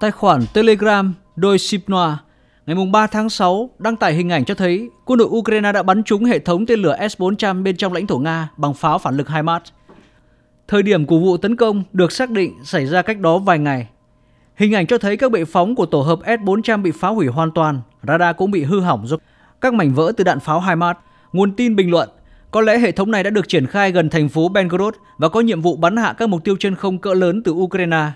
Tài khoản Telegram Đôi Shipnoa ngày 3 tháng 6 đăng tải hình ảnh cho thấy quân đội Ukraine đã bắn trúng hệ thống tên lửa S-400 bên trong lãnh thổ Nga bằng pháo phản lực HIMARS. Thời điểm của vụ tấn công được xác định xảy ra cách đó vài ngày. Hình ảnh cho thấy các bệ phóng của tổ hợp S-400 bị phá hủy hoàn toàn, radar cũng bị hư hỏng do các mảnh vỡ từ đạn pháo HIMARS. Nguồn tin bình luận, có lẽ hệ thống này đã được triển khai gần thành phố Belgorod và có nhiệm vụ bắn hạ các mục tiêu trên không cỡ lớn từ Ukraine.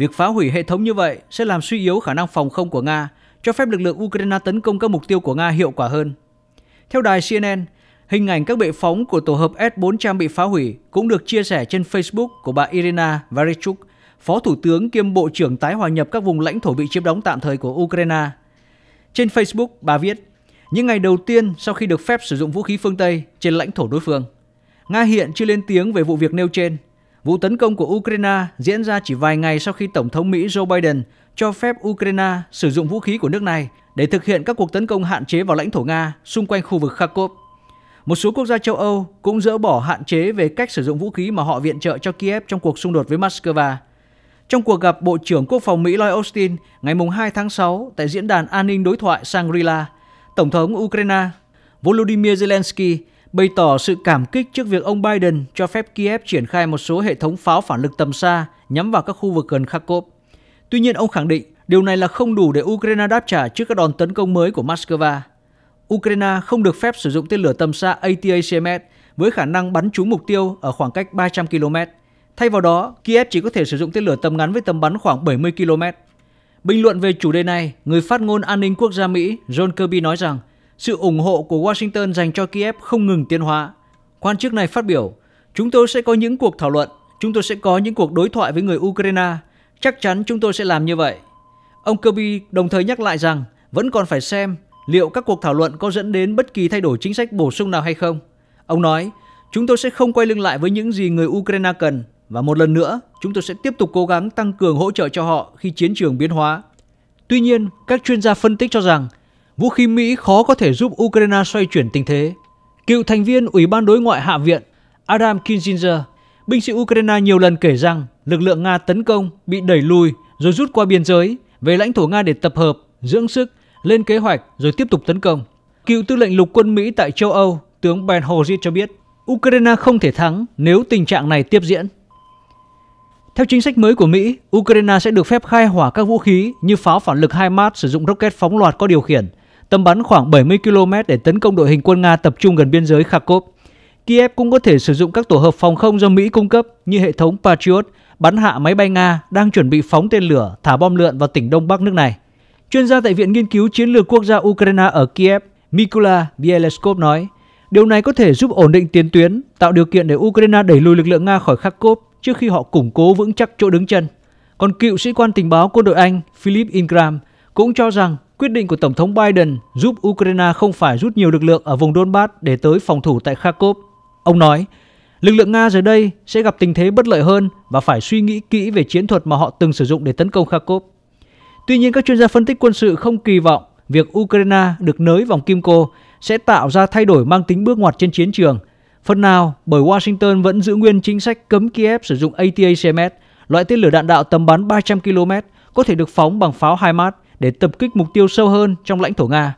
Việc phá hủy hệ thống như vậy sẽ làm suy yếu khả năng phòng không của Nga, cho phép lực lượng Ukraine tấn công các mục tiêu của Nga hiệu quả hơn. Theo đài CNN, hình ảnh các bệ phóng của tổ hợp S-400 bị phá hủy cũng được chia sẻ trên Facebook của bà Irina Varichuk, Phó Thủ tướng kiêm Bộ trưởng tái hòa nhập các vùng lãnh thổ bị chiếm đóng tạm thời của Ukraine. Trên Facebook, bà viết, những ngày đầu tiên sau khi được phép sử dụng vũ khí phương Tây trên lãnh thổ đối phương. Nga hiện chưa lên tiếng về vụ việc nêu trên – Vụ tấn công của Ukraine diễn ra chỉ vài ngày sau khi Tổng thống Mỹ Joe Biden cho phép Ukraine sử dụng vũ khí của nước này để thực hiện các cuộc tấn công hạn chế vào lãnh thổ Nga xung quanh khu vực Kharkov. Một số quốc gia châu Âu cũng dỡ bỏ hạn chế về cách sử dụng vũ khí mà họ viện trợ cho Kiev trong cuộc xung đột với Moscow. Trong cuộc gặp Bộ trưởng Quốc phòng Mỹ Lloyd Austin ngày 2 tháng 6 tại Diễn đàn An ninh Đối thoại Shangri-La, Tổng thống Ukraine Volodymyr Zelensky bày tỏ sự cảm kích trước việc ông Biden cho phép Kiev triển khai một số hệ thống pháo phản lực tầm xa nhắm vào các khu vực gần Kharkov. Tuy nhiên, ông khẳng định điều này là không đủ để Ukraine đáp trả trước các đòn tấn công mới của Moscow. Ukraine không được phép sử dụng tên lửa tầm xa ATACMS với khả năng bắn trúng mục tiêu ở khoảng cách 300 km. Thay vào đó, Kiev chỉ có thể sử dụng tên lửa tầm ngắn với tầm bắn khoảng 70 km. Bình luận về chủ đề này, người phát ngôn an ninh quốc gia Mỹ John Kirby nói rằng sự ủng hộ của Washington dành cho Kiev không ngừng tiến hóa. Quan chức này phát biểu, chúng tôi sẽ có những cuộc thảo luận, chúng tôi sẽ có những cuộc đối thoại với người Ukraine, chắc chắn chúng tôi sẽ làm như vậy. Ông Kirby đồng thời nhắc lại rằng vẫn còn phải xem liệu các cuộc thảo luận có dẫn đến bất kỳ thay đổi chính sách bổ sung nào hay không. Ông nói, chúng tôi sẽ không quay lưng lại với những gì người Ukraine cần và một lần nữa, chúng tôi sẽ tiếp tục cố gắng tăng cường hỗ trợ cho họ khi chiến trường biến hóa. Tuy nhiên, các chuyên gia phân tích cho rằng vũ khí Mỹ khó có thể giúp Ukraine xoay chuyển tình thế. Cựu thành viên Ủy ban Đối ngoại Hạ viện Adam Kinzinger, binh sĩ Ukraine nhiều lần kể rằng lực lượng Nga tấn công bị đẩy lùi rồi rút qua biên giới về lãnh thổ Nga để tập hợp, dưỡng sức, lên kế hoạch rồi tiếp tục tấn công. Cựu tư lệnh lục quân Mỹ tại châu Âu, tướng Ben Hozier cho biết, Ukraine không thể thắng nếu tình trạng này tiếp diễn. Theo chính sách mới của Mỹ, Ukraine sẽ được phép khai hỏa các vũ khí như pháo phản lực HIMARS sử dụng rocket phóng loạt có điều khiển, tầm bắn khoảng 70 km để tấn công đội hình quân Nga tập trung gần biên giới Kharkov. Kiev cũng có thể sử dụng các tổ hợp phòng không do Mỹ cung cấp như hệ thống Patriot bắn hạ máy bay Nga đang chuẩn bị phóng tên lửa, thả bom lượn vào tỉnh Đông Bắc nước này. Chuyên gia tại Viện Nghiên cứu Chiến lược Quốc gia Ukraine ở Kiev, Mikula Bieleskov nói, điều này có thể giúp ổn định tiến tuyến, tạo điều kiện để Ukraine đẩy lùi lực lượng Nga khỏi Kharkov trước khi họ củng cố vững chắc chỗ đứng chân. Còn cựu sĩ quan tình báo quân đội Anh Philip Ingram cũng cho rằng Quyết định của Tổng thống Biden giúp Ukraine không phải rút nhiều lực lượng ở vùng Donbass để tới phòng thủ tại Kharkov. Ông nói, lực lượng Nga giờ đây sẽ gặp tình thế bất lợi hơn và phải suy nghĩ kỹ về chiến thuật mà họ từng sử dụng để tấn công Kharkov. Tuy nhiên, các chuyên gia phân tích quân sự không kỳ vọng việc Ukraine được nới vòng kim cô sẽ tạo ra thay đổi mang tính bước ngoặt trên chiến trường. Phần nào bởi Washington vẫn giữ nguyên chính sách cấm Kiev sử dụng ATACMS, loại tên lửa đạn đạo tầm bắn 300 km có thể được phóng bằng pháo HIMARS để tập kích mục tiêu sâu hơn trong lãnh thổ Nga.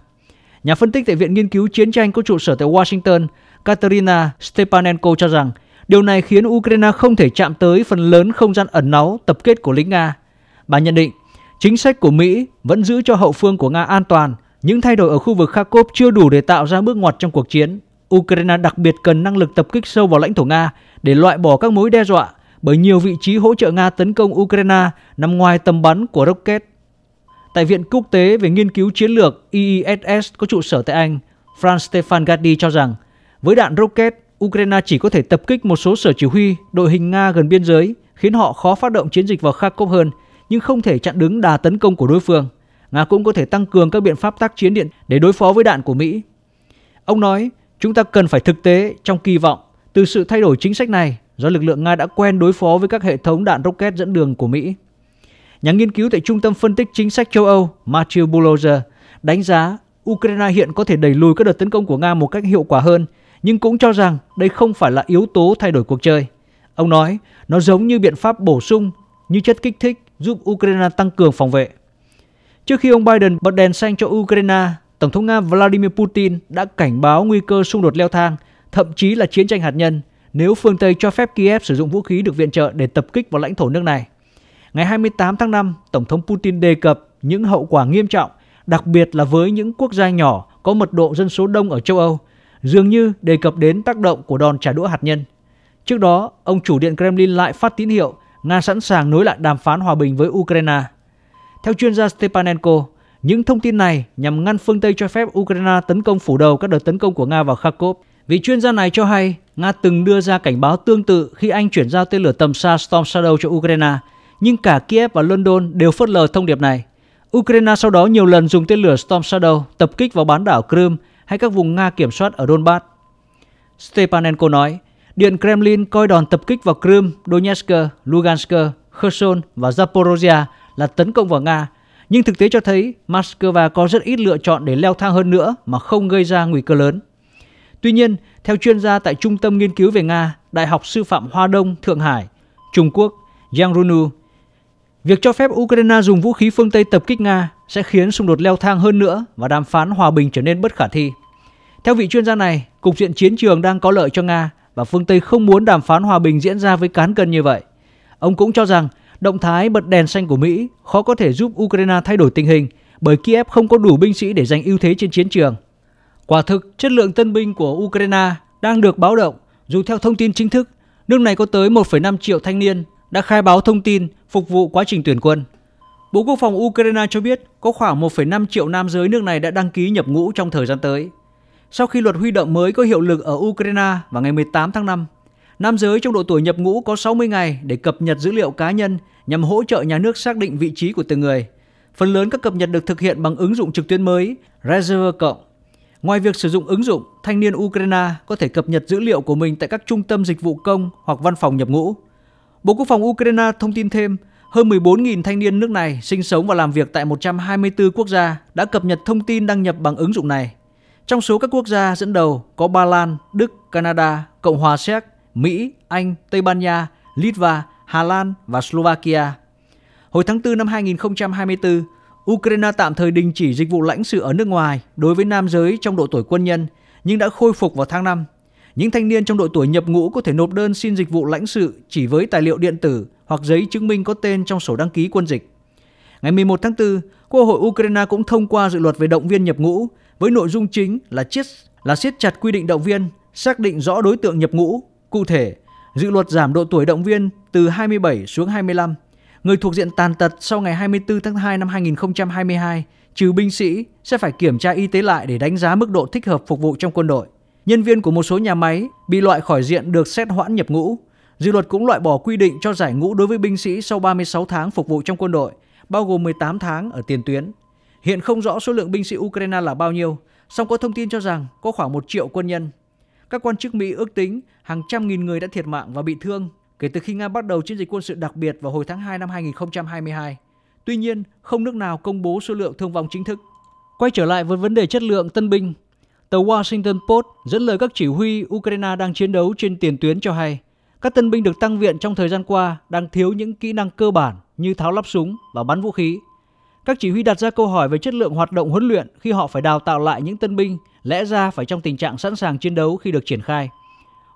Nhà phân tích tại Viện Nghiên cứu Chiến tranh có trụ sở tại Washington, Katerina Stepanenko cho rằng điều này khiến Ukraine không thể chạm tới phần lớn không gian ẩn náu tập kết của lính Nga. Bà nhận định, chính sách của Mỹ vẫn giữ cho hậu phương của Nga an toàn, những thay đổi ở khu vực Kharkov chưa đủ để tạo ra bước ngoặt trong cuộc chiến. Ukraine đặc biệt cần năng lực tập kích sâu vào lãnh thổ Nga để loại bỏ các mối đe dọa bởi nhiều vị trí hỗ trợ Nga tấn công Ukraine nằm ngoài tầm bắn của rocket tại Viện Quốc tế về Nghiên cứu Chiến lược IISS có trụ sở tại Anh, Franz Stefan Gaddi cho rằng với đạn rocket, Ukraine chỉ có thể tập kích một số sở chỉ huy, đội hình Nga gần biên giới, khiến họ khó phát động chiến dịch vào Kharkov hơn, nhưng không thể chặn đứng đà tấn công của đối phương. Nga cũng có thể tăng cường các biện pháp tác chiến điện để đối phó với đạn của Mỹ. Ông nói, chúng ta cần phải thực tế trong kỳ vọng từ sự thay đổi chính sách này do lực lượng Nga đã quen đối phó với các hệ thống đạn rocket dẫn đường của Mỹ. Nhà nghiên cứu tại Trung tâm Phân tích Chính sách châu Âu Matthew Bulozer đánh giá Ukraine hiện có thể đẩy lùi các đợt tấn công của Nga một cách hiệu quả hơn, nhưng cũng cho rằng đây không phải là yếu tố thay đổi cuộc chơi. Ông nói, nó giống như biện pháp bổ sung, như chất kích thích giúp Ukraine tăng cường phòng vệ. Trước khi ông Biden bật đèn xanh cho Ukraine, Tổng thống Nga Vladimir Putin đã cảnh báo nguy cơ xung đột leo thang, thậm chí là chiến tranh hạt nhân nếu phương Tây cho phép Kiev sử dụng vũ khí được viện trợ để tập kích vào lãnh thổ nước này. Ngày 28 tháng 5, Tổng thống Putin đề cập những hậu quả nghiêm trọng, đặc biệt là với những quốc gia nhỏ có mật độ dân số đông ở châu Âu, dường như đề cập đến tác động của đòn trả đũa hạt nhân. Trước đó, ông chủ điện Kremlin lại phát tín hiệu Nga sẵn sàng nối lại đàm phán hòa bình với Ukraine. Theo chuyên gia Stepanenko, những thông tin này nhằm ngăn phương Tây cho phép Ukraine tấn công phủ đầu các đợt tấn công của Nga vào Kharkov. Vị chuyên gia này cho hay Nga từng đưa ra cảnh báo tương tự khi Anh chuyển giao tên lửa tầm xa Storm Shadow cho Ukraine nhưng cả Kiev và London đều phớt lờ thông điệp này. Ukraine sau đó nhiều lần dùng tên lửa Storm Shadow tập kích vào bán đảo Crimea hay các vùng Nga kiểm soát ở Donbass. Stepanenko nói, Điện Kremlin coi đòn tập kích vào Crimea, Donetsk, Lugansk, Kherson và Zaporozhia là tấn công vào Nga, nhưng thực tế cho thấy Moscow có rất ít lựa chọn để leo thang hơn nữa mà không gây ra nguy cơ lớn. Tuy nhiên, theo chuyên gia tại Trung tâm Nghiên cứu về Nga, Đại học Sư phạm Hoa Đông, Thượng Hải, Trung Quốc, Yang Runu Việc cho phép Ukraine dùng vũ khí phương Tây tập kích Nga sẽ khiến xung đột leo thang hơn nữa và đàm phán hòa bình trở nên bất khả thi. Theo vị chuyên gia này, cục diện chiến trường đang có lợi cho Nga và phương Tây không muốn đàm phán hòa bình diễn ra với cán cân như vậy. Ông cũng cho rằng động thái bật đèn xanh của Mỹ khó có thể giúp Ukraine thay đổi tình hình bởi Kiev không có đủ binh sĩ để giành ưu thế trên chiến trường. Quả thực, chất lượng tân binh của Ukraine đang được báo động dù theo thông tin chính thức, nước này có tới 1,5 triệu thanh niên đã khai báo thông tin phục vụ quá trình tuyển quân. Bộ Quốc phòng Ukraine cho biết có khoảng 1,5 triệu nam giới nước này đã đăng ký nhập ngũ trong thời gian tới. Sau khi luật huy động mới có hiệu lực ở Ukraine vào ngày 18 tháng 5, nam giới trong độ tuổi nhập ngũ có 60 ngày để cập nhật dữ liệu cá nhân nhằm hỗ trợ nhà nước xác định vị trí của từng người. Phần lớn các cập nhật được thực hiện bằng ứng dụng trực tuyến mới Reserve Cộng. Ngoài việc sử dụng ứng dụng, thanh niên Ukraine có thể cập nhật dữ liệu của mình tại các trung tâm dịch vụ công hoặc văn phòng nhập ngũ. Bộ Quốc phòng Ukraine thông tin thêm, hơn 14.000 thanh niên nước này sinh sống và làm việc tại 124 quốc gia đã cập nhật thông tin đăng nhập bằng ứng dụng này. Trong số các quốc gia dẫn đầu có Ba Lan, Đức, Canada, Cộng hòa Séc, Mỹ, Anh, Tây Ban Nha, Litva, Hà Lan và Slovakia. Hồi tháng 4 năm 2024, Ukraine tạm thời đình chỉ dịch vụ lãnh sự ở nước ngoài đối với nam giới trong độ tuổi quân nhân, nhưng đã khôi phục vào tháng 5 những thanh niên trong độ tuổi nhập ngũ có thể nộp đơn xin dịch vụ lãnh sự chỉ với tài liệu điện tử hoặc giấy chứng minh có tên trong sổ đăng ký quân dịch. Ngày 11 tháng 4, Quốc hội Ukraine cũng thông qua dự luật về động viên nhập ngũ với nội dung chính là siết là siết chặt quy định động viên, xác định rõ đối tượng nhập ngũ. Cụ thể, dự luật giảm độ tuổi động viên từ 27 xuống 25. Người thuộc diện tàn tật sau ngày 24 tháng 2 năm 2022 trừ binh sĩ sẽ phải kiểm tra y tế lại để đánh giá mức độ thích hợp phục vụ trong quân đội nhân viên của một số nhà máy bị loại khỏi diện được xét hoãn nhập ngũ. Dự luật cũng loại bỏ quy định cho giải ngũ đối với binh sĩ sau 36 tháng phục vụ trong quân đội, bao gồm 18 tháng ở tiền tuyến. Hiện không rõ số lượng binh sĩ Ukraine là bao nhiêu, song có thông tin cho rằng có khoảng 1 triệu quân nhân. Các quan chức Mỹ ước tính hàng trăm nghìn người đã thiệt mạng và bị thương kể từ khi Nga bắt đầu chiến dịch quân sự đặc biệt vào hồi tháng 2 năm 2022. Tuy nhiên, không nước nào công bố số lượng thương vong chính thức. Quay trở lại với vấn đề chất lượng tân binh, Tờ Washington Post dẫn lời các chỉ huy Ukraine đang chiến đấu trên tiền tuyến cho hay, các tân binh được tăng viện trong thời gian qua đang thiếu những kỹ năng cơ bản như tháo lắp súng và bắn vũ khí. Các chỉ huy đặt ra câu hỏi về chất lượng hoạt động huấn luyện khi họ phải đào tạo lại những tân binh lẽ ra phải trong tình trạng sẵn sàng chiến đấu khi được triển khai.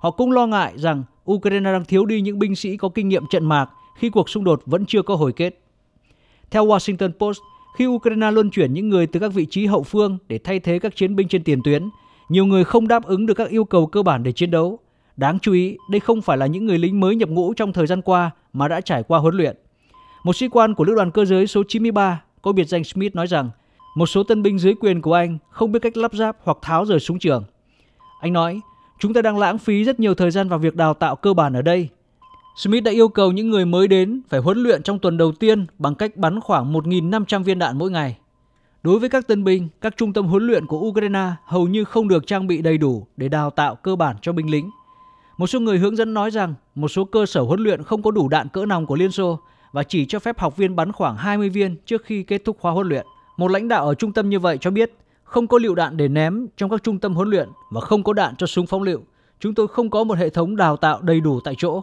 Họ cũng lo ngại rằng Ukraine đang thiếu đi những binh sĩ có kinh nghiệm trận mạc khi cuộc xung đột vẫn chưa có hồi kết. Theo Washington Post, khi Ukraine luân chuyển những người từ các vị trí hậu phương để thay thế các chiến binh trên tiền tuyến, nhiều người không đáp ứng được các yêu cầu cơ bản để chiến đấu. Đáng chú ý, đây không phải là những người lính mới nhập ngũ trong thời gian qua mà đã trải qua huấn luyện. Một sĩ quan của Lữ đoàn cơ giới số 93 có biệt danh Smith nói rằng một số tân binh dưới quyền của anh không biết cách lắp ráp hoặc tháo rời súng trường. Anh nói, chúng ta đang lãng phí rất nhiều thời gian vào việc đào tạo cơ bản ở đây Smith đã yêu cầu những người mới đến phải huấn luyện trong tuần đầu tiên bằng cách bắn khoảng 1.500 viên đạn mỗi ngày. Đối với các tân binh, các trung tâm huấn luyện của Ukraine hầu như không được trang bị đầy đủ để đào tạo cơ bản cho binh lính. Một số người hướng dẫn nói rằng một số cơ sở huấn luyện không có đủ đạn cỡ nòng của Liên Xô và chỉ cho phép học viên bắn khoảng 20 viên trước khi kết thúc khóa huấn luyện. Một lãnh đạo ở trung tâm như vậy cho biết không có lựu đạn để ném trong các trung tâm huấn luyện và không có đạn cho súng phóng lựu. Chúng tôi không có một hệ thống đào tạo đầy đủ tại chỗ.